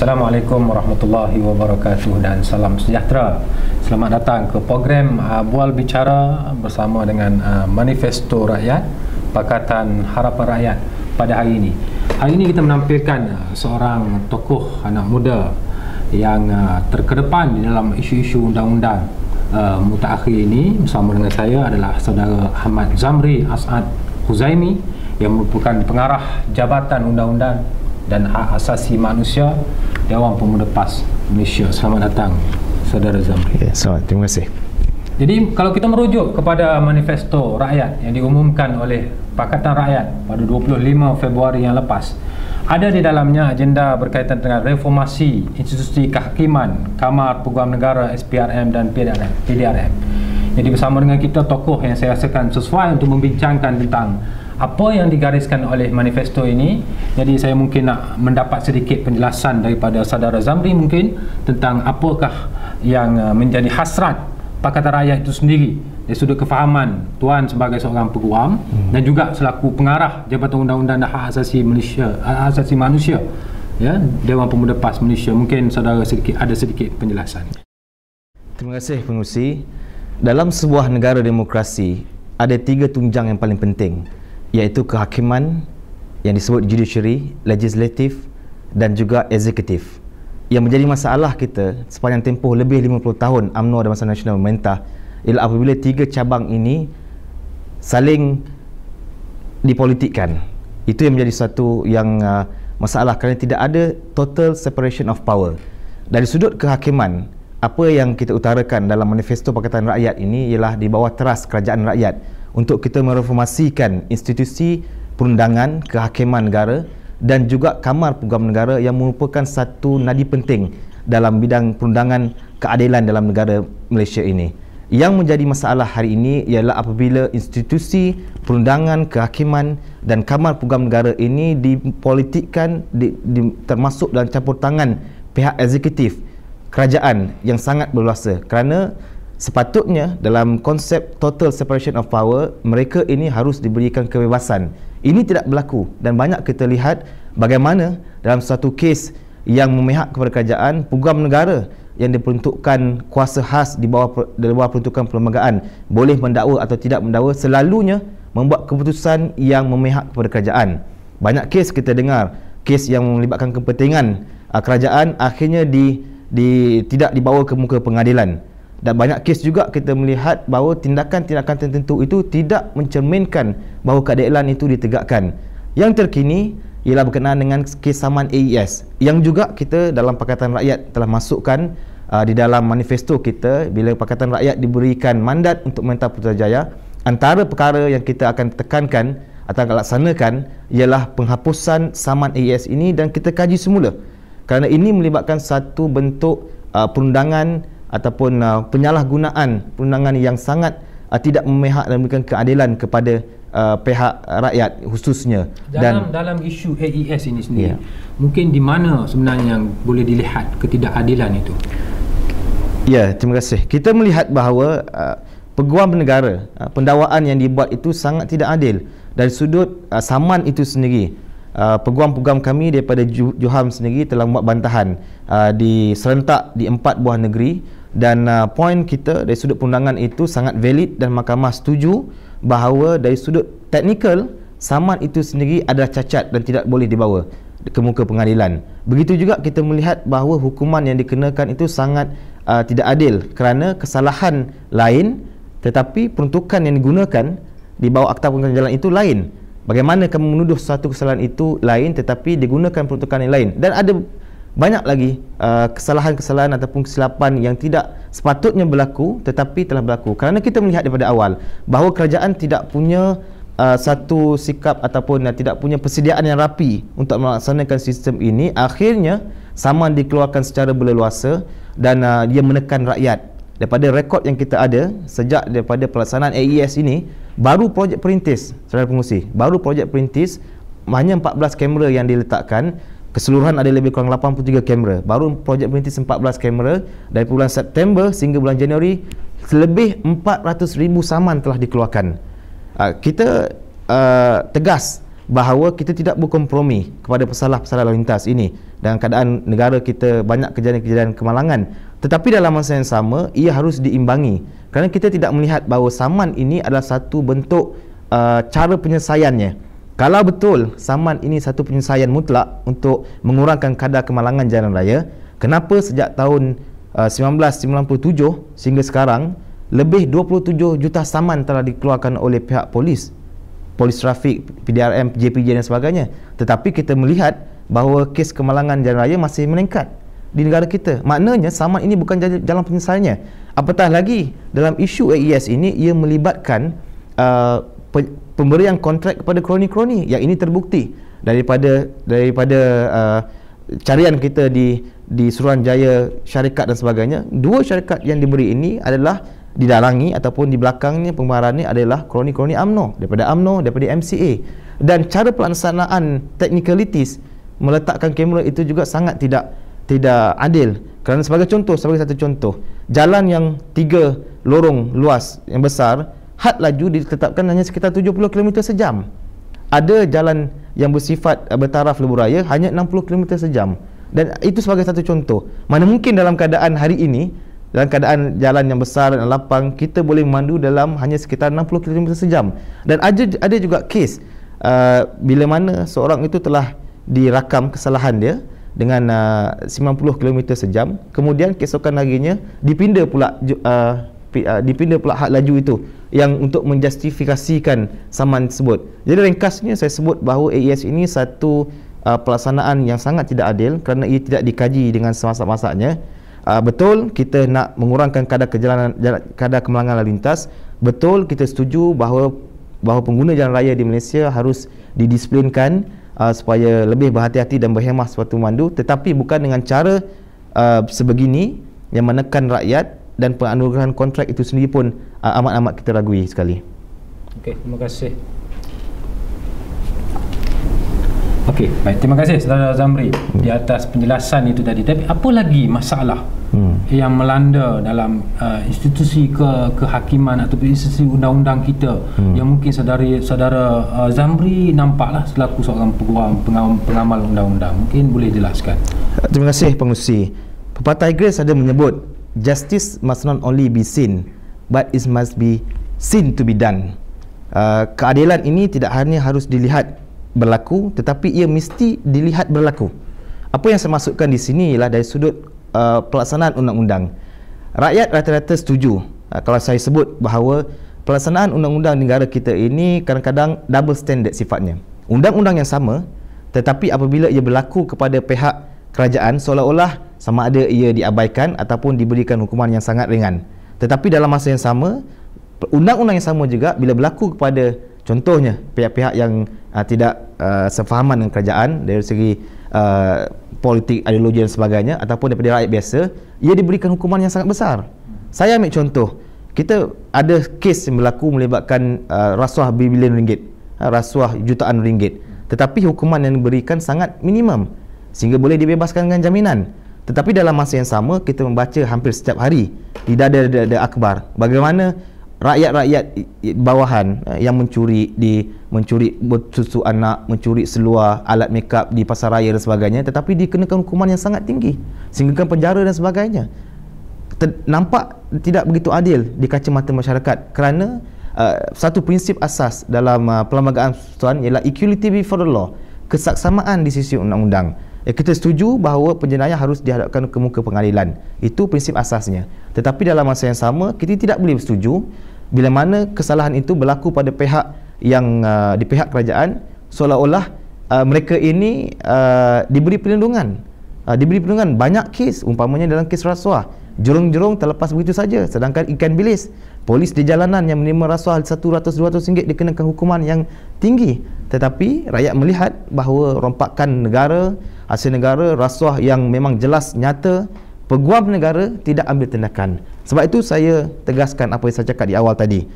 Assalamualaikum warahmatullahi wabarakatuh dan salam sejahtera. Selamat datang ke program uh, Bual Bicara bersama dengan uh, Manifesto Rakyat Pakatan Harapan Rakyat pada hari ini. Hari ini kita menampilkan uh, seorang tokoh anak muda yang uh, terkedepan di dalam isu-isu undang-undang uh, mutakhir ini bersama dengan saya adalah saudara Ahmad Zamri Asad Huzaimi yang merupakan pengarah Jabatan Undang-Undang dan hak asasi manusia Dewan Pemuda PAS Malaysia. Selamat datang Saudara Zamri. Ya, selamat. Terima kasih. Jadi kalau kita merujuk kepada manifesto rakyat yang diumumkan oleh Pakatan Rakyat pada 25 Februari yang lepas, ada di dalamnya agenda berkaitan dengan reformasi institusi kehakiman, Kamar Peguam Negara, SPRM dan PDRM. Jadi bersama dengan kita tokoh yang saya rasakan sesuai untuk membincangkan tentang apa yang digariskan oleh manifesto ini jadi saya mungkin nak mendapat sedikit penjelasan daripada saudara Zamri mungkin tentang apakah yang uh, menjadi hasrat Pakatan Rakyat itu sendiri dari sudut kefahaman Tuan sebagai seorang peguam hmm. dan juga selaku pengarah Jabatan Undang-Undang dan Hak Asasi Malaysia Hak Asasi Manusia ya Dewan Pemuda PAS Malaysia mungkin saudara sedikit ada sedikit penjelasan Terima kasih pengusi dalam sebuah negara demokrasi ada tiga tunjang yang paling penting iaitu kehakiman yang disebut judiciary, legislative dan juga eksekutif. Yang menjadi masalah kita sepanjang tempoh lebih 50 tahun UMNO dan Masa Nasional memerintah ialah apabila tiga cabang ini saling dipolitikkan. Itu yang menjadi satu yang uh, masalah kerana tidak ada total separation of power. Dari sudut kehakiman, apa yang kita utarakan dalam manifesto Pakatan Rakyat ini ialah di bawah teras kerajaan rakyat untuk kita mereformasikan institusi perundangan kehakiman negara dan juga kamar peguam negara yang merupakan satu nadi penting dalam bidang perundangan keadilan dalam negara Malaysia ini. Yang menjadi masalah hari ini ialah apabila institusi perundangan kehakiman dan kamar peguam negara ini dipolitikkan di, di, termasuk dalam campur tangan pihak eksekutif kerajaan yang sangat berluasa kerana sepatutnya dalam konsep total separation of power mereka ini harus diberikan kebebasan ini tidak berlaku dan banyak kita lihat bagaimana dalam satu kes yang memihak kepada kerajaan pugam negara yang diperuntukkan kuasa khas di bawah di bawah peruntukan perlembagaan boleh mendakwa atau tidak mendakwa selalunya membuat keputusan yang memihak kepada kerajaan banyak kes kita dengar kes yang melibatkan kepentingan ah, kerajaan akhirnya di di tidak dibawa ke muka pengadilan dan banyak kes juga kita melihat bahawa tindakan-tindakan tertentu itu tidak mencerminkan bahawa keadilan itu ditegakkan yang terkini ialah berkenaan dengan kes saman AES yang juga kita dalam Pakatan Rakyat telah masukkan uh, di dalam manifesto kita bila Pakatan Rakyat diberikan mandat untuk mentah Putrajaya antara perkara yang kita akan tekankan atau akan laksanakan ialah penghapusan saman AES ini dan kita kaji semula kerana ini melibatkan satu bentuk uh, perundangan ataupun uh, penyalahgunaan perundangan yang sangat uh, tidak memihak dan memberikan keadilan kepada uh, pihak rakyat khususnya dan dalam dalam isu AES ini sendiri yeah. mungkin di mana sebenarnya yang boleh dilihat ketidakadilan itu ya yeah, terima kasih kita melihat bahawa uh, peguam negara uh, pendawaan yang dibuat itu sangat tidak adil dari sudut uh, saman itu sendiri Uh, peguam-peguam kami daripada Johan sendiri telah membuat bantahan uh, di serentak di empat buah negeri dan uh, poin kita dari sudut perundangan itu sangat valid dan mahkamah setuju bahawa dari sudut teknikal saman itu sendiri adalah cacat dan tidak boleh dibawa ke muka pengadilan begitu juga kita melihat bahawa hukuman yang dikenakan itu sangat uh, tidak adil kerana kesalahan lain tetapi peruntukan yang digunakan di bawah akta pengadilan jalan itu lain bagaimana kamu menuduh satu kesalahan itu lain tetapi digunakan peruntukan yang lain dan ada banyak lagi uh, kesalahan-kesalahan uh, ataupun kesilapan yang tidak sepatutnya berlaku tetapi telah berlaku kerana kita melihat daripada awal bahawa kerajaan tidak punya uh, satu sikap ataupun uh, tidak punya persediaan yang rapi untuk melaksanakan sistem ini akhirnya saman dikeluarkan secara berleluasa dan uh, dia menekan rakyat daripada rekod yang kita ada sejak daripada pelaksanaan AES ini baru projek perintis saudara pengusi baru projek perintis hanya 14 kamera yang diletakkan Keseluruhan ada lebih kurang 83 kamera. Baru projek perintis 14 kamera. Dari bulan September sehingga bulan Januari, lebih 400 ribu saman telah dikeluarkan. Uh, kita uh, tegas bahawa kita tidak berkompromi kepada pesalah-pesalah lalu lintas ini dan keadaan negara kita banyak kejadian-kejadian kemalangan tetapi dalam masa yang sama ia harus diimbangi kerana kita tidak melihat bahawa saman ini adalah satu bentuk uh, cara penyelesaiannya kalau betul saman ini satu penyelesaian mutlak untuk mengurangkan kadar kemalangan jalan raya, kenapa sejak tahun uh, 1997 sehingga sekarang lebih 27 juta saman telah dikeluarkan oleh pihak polis, polis trafik, PDRM, JPJ dan sebagainya. Tetapi kita melihat bahawa kes kemalangan jalan raya masih meningkat di negara kita. Maknanya saman ini bukan jalan penyelesaiannya. Apatah lagi dalam isu AES ini ia melibatkan uh, pemberian kontrak kepada kroni-kroni yang ini terbukti daripada daripada uh, carian kita di di Suruhanjaya syarikat dan sebagainya dua syarikat yang diberi ini adalah didalangi ataupun di belakangnya pembaharan ini adalah kroni-kroni AMNO daripada AMNO daripada MCA dan cara pelaksanaan technicalities meletakkan kamera itu juga sangat tidak tidak adil kerana sebagai contoh sebagai satu contoh jalan yang tiga lorong luas yang besar had laju ditetapkan hanya sekitar 70 km sejam ada jalan yang bersifat eh, bertaraf lebuh raya hanya 60 km sejam dan itu sebagai satu contoh mana mungkin dalam keadaan hari ini dalam keadaan jalan yang besar dan lapang kita boleh memandu dalam hanya sekitar 60 km sejam dan ada, ada juga kes uh, bila mana seorang itu telah dirakam kesalahan dia dengan uh, 90 km sejam kemudian keesokan harinya dipindah pula uh, eh, dipindah pula hak laju itu yang untuk menjustifikasikan saman tersebut. Jadi ringkasnya saya sebut bahawa AES ini satu uh, pelaksanaan yang sangat tidak adil kerana ia tidak dikaji dengan semasa-masanya. Uh, betul kita nak mengurangkan kadar kejalanan kadar kemalangan lalu lintas. Betul kita setuju bahawa bahawa pengguna jalan raya di Malaysia harus didisiplinkan uh, supaya lebih berhati-hati dan berhemah sewaktu mandu tetapi bukan dengan cara uh, sebegini yang menekan rakyat dan penganugerahan kontrak itu sendiri pun uh, amat-amat kita ragui sekali. Okey, terima kasih. Okey, baik. Terima kasih Saudara Zamri hmm. di atas penjelasan itu tadi. Tapi apa lagi masalah hmm. yang melanda dalam uh, institusi ke kehakiman atau institusi undang-undang kita hmm. yang mungkin Saudara Saudara uh, Zamri nampaklah selaku seorang peguam pengam, pengamal undang-undang. Mungkin boleh jelaskan. Terima kasih pengusi. Pepatah Inggeris ada menyebut justice must not only be seen but it must be seen to be done uh, keadilan ini tidak hanya harus dilihat berlaku tetapi ia mesti dilihat berlaku apa yang saya masukkan di sini ialah dari sudut uh, pelaksanaan undang-undang rakyat rata-rata setuju uh, kalau saya sebut bahawa pelaksanaan undang-undang negara kita ini kadang-kadang double standard sifatnya undang-undang yang sama tetapi apabila ia berlaku kepada pihak kerajaan seolah-olah sama ada ia diabaikan ataupun diberikan hukuman yang sangat ringan tetapi dalam masa yang sama undang-undang yang sama juga bila berlaku kepada contohnya pihak-pihak yang uh, tidak uh, sefahaman dengan kerajaan dari segi uh, politik ideologi dan sebagainya ataupun daripada rakyat biasa ia diberikan hukuman yang sangat besar saya ambil contoh kita ada kes yang berlaku melibatkan uh, rasuah bilion ringgit uh, rasuah jutaan ringgit tetapi hukuman yang diberikan sangat minimum sehingga boleh dibebaskan dengan jaminan tetapi dalam masa yang sama kita membaca hampir setiap hari di dada dada akbar bagaimana rakyat-rakyat bawahan eh, yang mencuri di mencuri susu anak, mencuri seluar, alat makeup di pasar raya dan sebagainya tetapi dikenakan hukuman yang sangat tinggi sehingga penjara dan sebagainya. Ter, nampak tidak begitu adil di kacamata masyarakat kerana uh, satu prinsip asas dalam uh, eh, perlembagaan tuan ialah equality before the law, kesaksamaan di sisi undang-undang. Eh, kita setuju bahawa penjenayah harus dihadapkan ke muka pengadilan itu prinsip asasnya tetapi dalam masa yang sama kita tidak boleh setuju bila mana kesalahan itu berlaku pada pihak yang uh, di pihak kerajaan seolah-olah uh, mereka ini uh, diberi perlindungan uh, diberi perlindungan banyak kes umpamanya dalam kes rasuah jurung-jurung terlepas begitu saja sedangkan ikan bilis polis di jalanan yang menerima rasuah 100 200 ringgit dikenakan hukuman yang tinggi tetapi rakyat melihat bahawa rompakan negara hasil negara rasuah yang memang jelas nyata peguam negara tidak ambil tindakan sebab itu saya tegaskan apa yang saya cakap di awal tadi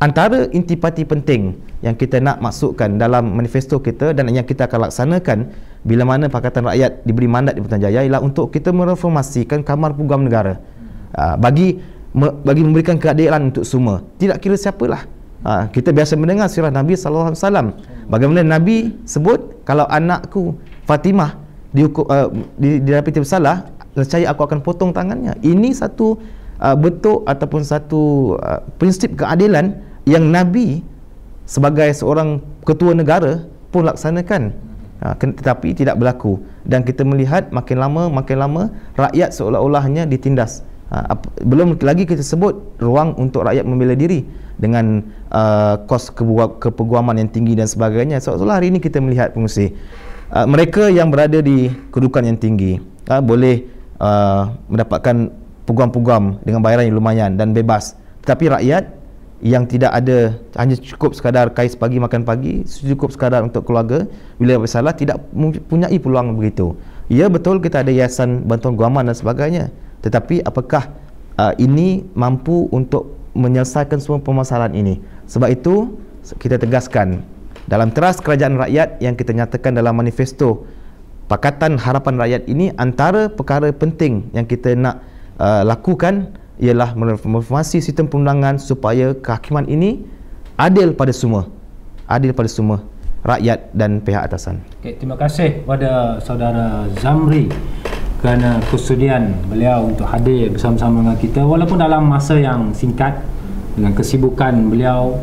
antara intipati penting yang kita nak masukkan dalam manifesto kita dan yang kita akan laksanakan bila mana Pakatan Rakyat diberi mandat di Jaya ialah untuk kita mereformasikan kamar peguam negara ha, bagi bagi memberikan keadilan untuk semua tidak kira siapalah ha, kita biasa mendengar sirah Nabi SAW bagaimana Nabi sebut kalau anakku Fatimah dihukum uh, di, didapati bersalah nescaya aku akan potong tangannya ini satu uh, bentuk ataupun satu uh, prinsip keadilan yang nabi sebagai seorang ketua negara pun laksanakan uh, tetapi tidak berlaku dan kita melihat makin lama makin lama rakyat seolah-olahnya ditindas uh, belum lagi kita sebut ruang untuk rakyat membela diri dengan uh, kos kepeguaman yang tinggi dan sebagainya seolah-olah hari ini kita melihat pengusaha uh, mereka yang berada di kedudukan yang tinggi uh, boleh uh, mendapatkan peguam-peguam dengan bayaran yang lumayan dan bebas tetapi rakyat yang tidak ada hanya cukup sekadar kais pagi makan pagi cukup sekadar untuk keluarga bila bersalah tidak mempunyai peluang begitu ya betul kita ada yayasan bantuan guaman dan sebagainya tetapi apakah uh, ini mampu untuk menyelesaikan semua permasalahan ini sebab itu kita tegaskan dalam teras kerajaan rakyat yang kita nyatakan dalam manifesto Pakatan Harapan Rakyat ini antara perkara penting yang kita nak uh, lakukan ialah mereformasi sistem perundangan supaya kehakiman ini adil pada semua. Adil pada semua rakyat dan pihak atasan. Okay, terima kasih kepada saudara Zamri kerana kesudian beliau untuk hadir bersama-sama dengan kita walaupun dalam masa yang singkat dengan kesibukan beliau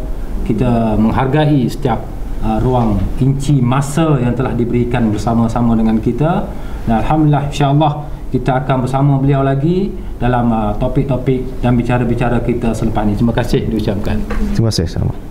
kita menghargai setiap uh, ruang inci masa yang telah diberikan bersama-sama dengan kita dan alhamdulillah Allah kita akan bersama beliau lagi dalam uh, topik-topik dan bicara-bicara kita selepas ini. Terima kasih diucapkan. Terima kasih selamat.